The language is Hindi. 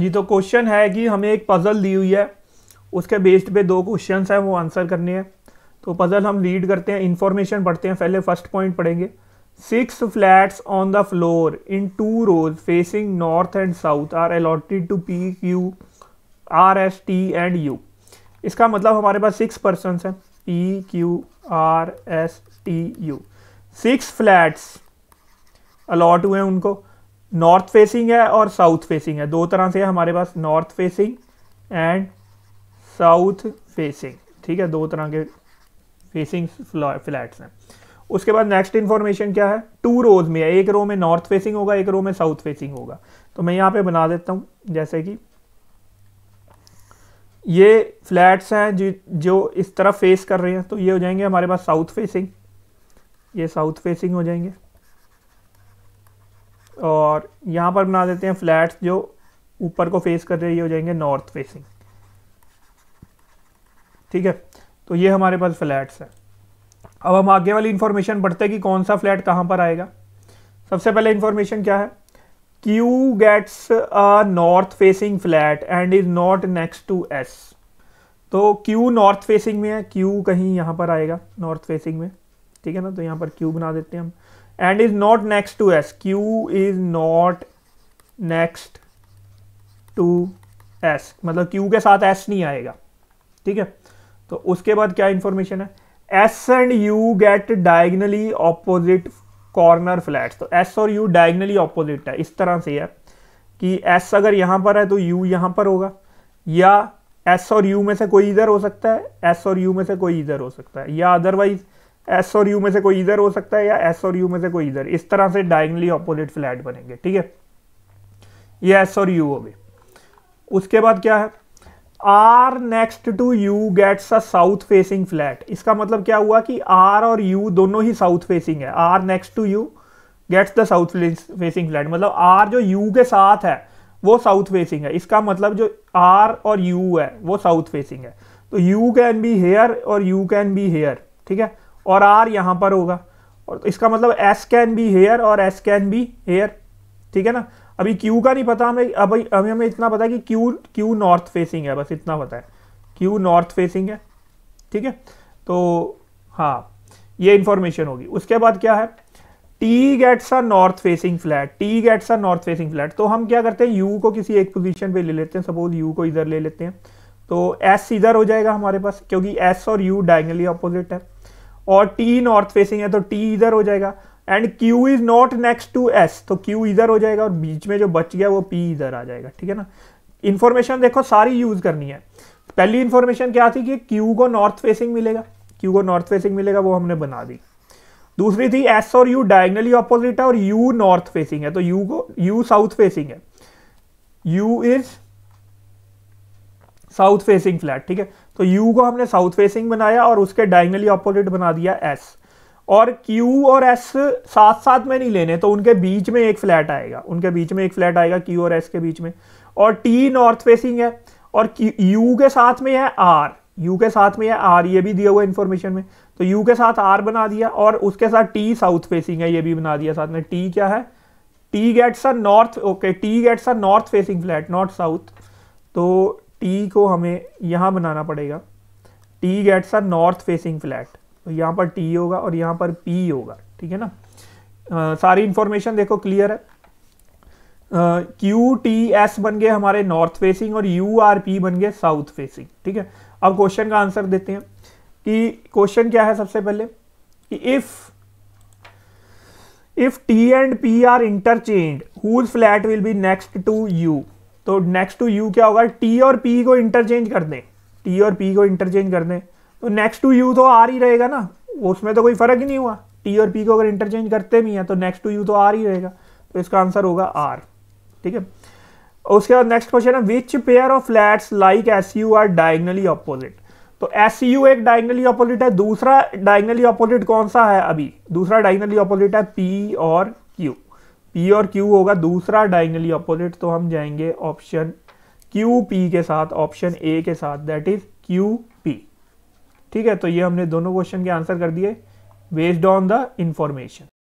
जी तो क्वेश्चन है कि हमें एक पज़ल दी हुई है उसके बेस्ड पे दो क्वेश्चन हैं वो आंसर करने हैं तो पज़ल हम रीड करते हैं इन्फॉर्मेशन पढ़ते हैं पहले फर्स्ट पॉइंट पढ़ेंगे six flats on the floor in two rows facing north and south are allotted to P Q R S T and U इसका मतलब हमारे पास सिक्स पर्सन हैं P Q R S T U six flats allot हुए हैं उनको नॉर्थ फेसिंग है और साउथ फेसिंग है दो तरह से हमारे पास north facing and south facing ठीक है दो तरह के फेसिंग फ्लैट्स हैं उसके बाद नेक्स्ट इन्फॉर्मेशन क्या है टू रोज में है एक रो में नॉर्थ फेसिंग होगा एक रो में साउथ फेसिंग होगा तो मैं यहाँ पे बना देता हूँ जैसे कि ये फ्लैट्स हैं जो जो इस तरफ फेस कर रहे हैं तो ये हो जाएंगे हमारे पास साउथ फेसिंग ये साउथ फेसिंग हो जाएंगे और यहाँ पर बना देते हैं फ्लैट्स जो ऊपर को फेस कर रहे ये हो जाएंगे नॉर्थ फेसिंग ठीक है तो ये हमारे पास फ्लैट्स हैं अब हम आगे वाली इन्फॉर्मेशन बढ़ते हैं कि कौन सा फ्लैट कहाँ पर आएगा सबसे पहले इन्फॉर्मेशन क्या है Q gets a north facing flat and is not next to S. तो Q north facing में है Q कहीं यहाँ पर आएगा north facing में ठीक है ना तो यहाँ पर Q बना देते हैं हम and is not next to s q is not next to s मतलब q के साथ s नहीं आएगा ठीक है तो उसके बाद क्या इंफॉर्मेशन है s and u get diagonally opposite corner flat तो s और u डायगनली ऑपोजिट है इस तरह से है कि s अगर यहां पर है तो u यहां पर होगा या s और u में से कोई इधर हो सकता है s और u में से कोई इधर हो सकता है या अदरवाइज एस और यू में से कोई इधर हो सकता है या एस और यू में से कोई इधर इस तरह से डायंगली ऑपोजिट फ्लैट बनेंगे ठीक है ये एस और यू हो गए उसके बाद क्या है R next to U gets a south facing flat इसका मतलब क्या हुआ कि आर और यू दोनों ही साउथ फेसिंग है R next to U gets the south facing flat मतलब आर जो यू के साथ है वो साउथ फेसिंग है इसका मतलब जो आर और यू है वो साउथ फेसिंग है तो यू कैन बी हेयर और यू कैन बी हेयर ठीक है और आर यहाँ पर होगा और इसका मतलब एस कैन बी हेयर और एस कैन बी हेयर ठीक है ना अभी क्यू का नहीं पता हमें अभी अभी हमें इतना पता है कि क्यू क्यू नॉर्थ फेसिंग है बस इतना पता है क्यू नॉर्थ फेसिंग है ठीक है तो हाँ ये इंफॉर्मेशन होगी उसके बाद क्या है T gets a north facing flat T gets a north facing flat तो हम क्या करते हैं यू को किसी एक पोजीशन पे ले लेते हैं सपोज यू को इधर ले लेते हैं तो एस इधर हो जाएगा हमारे पास क्योंकि एस और यू डायंगली अपोजिट है और टी नॉर्थ फेसिंग है तो टी इधर हो जाएगा and Q is not next to S तो Q इधर हो जाएगा और बीच में जो बच गया वो P इधर आ जाएगा ठीक है ना इन्फॉर्मेशन देखो सारी यूज करनी है पहली इन्फॉर्मेशन क्या थी कि Q को नॉर्थ फेसिंग मिलेगा Q को नॉर्थ फेसिंग मिलेगा वो हमने बना दी दूसरी थी S और U डायगनली ऑपोजिट है और U नॉर्थ फेसिंग है तो U को U साउथ फेसिंग है U is south facing flat ठीक है तो U को हमने साउथ फेसिंग बनाया और उसके डायगनली अपोजिट बना दिया एस और क्यू और एस साथ साथ में नहीं लेने तो उनके बीच में एक फ्लैट आएगा उनके बीच में एक फ्लैट आएगा क्यू और एस के बीच में और टी नॉर्थ फेसिंग है और U के साथ में है आर यू के साथ में है आर ये भी दिया हुआ इन्फॉर्मेशन में तो यू के साथ आर बना दिया और उसके साथ टी साउथ फेसिंग है ये भी बना दिया साथ में टी क्या है T gets a north okay T gets a north facing flat north south तो टी को हमें यहाँ बनाना पड़ेगा T gets R north facing flat तो यहाँ पर टी होगा और यहाँ पर पी होगा ठीक है ना आ, सारी इंफॉर्मेशन देखो क्लियर है क्यू टी एस बन गए हमारे नॉर्थ फेसिंग और यू आर पी बन गए साउथ फेसिंग ठीक है अब क्वेश्चन का आंसर देते हैं कि क्वेश्चन क्या है सबसे पहले कि if if T and P are interchange whose flat will be next to U तो नेक्स्ट टू यू क्या होगा टी और पी को इंटरचेंज कर दें टी और पी को इंटरचेंज कर दें तो नेक्स्ट टू यू तो आर ही रहेगा ना उसमें तो कोई फर्क ही नहीं हुआ टी और पी को अगर इंटरचेंज करते भी हैं तो नेक्स्ट टू यू तो आर ही रहेगा तो इसका आंसर होगा आर ठीक है उसके बाद नेक्स्ट क्वेश्चन है which pair of flats like S U R diagonally opposite तो एस यू एक डायगनली अपोजिट है दूसरा डायगनली अपोजिट कौन सा है अभी दूसरा डायगनली अपोजिट है पी और क्यू पी और क्यू होगा दूसरा डायगनली अपोजिट तो हम जाएंगे ऑप्शन क्यू पी के साथ ऑप्शन ए के साथ दैट इज क्यू पी ठीक है तो ये हमने दोनों क्वेश्चन के आंसर कर दिए बेस्ड ऑन द इंफॉर्मेशन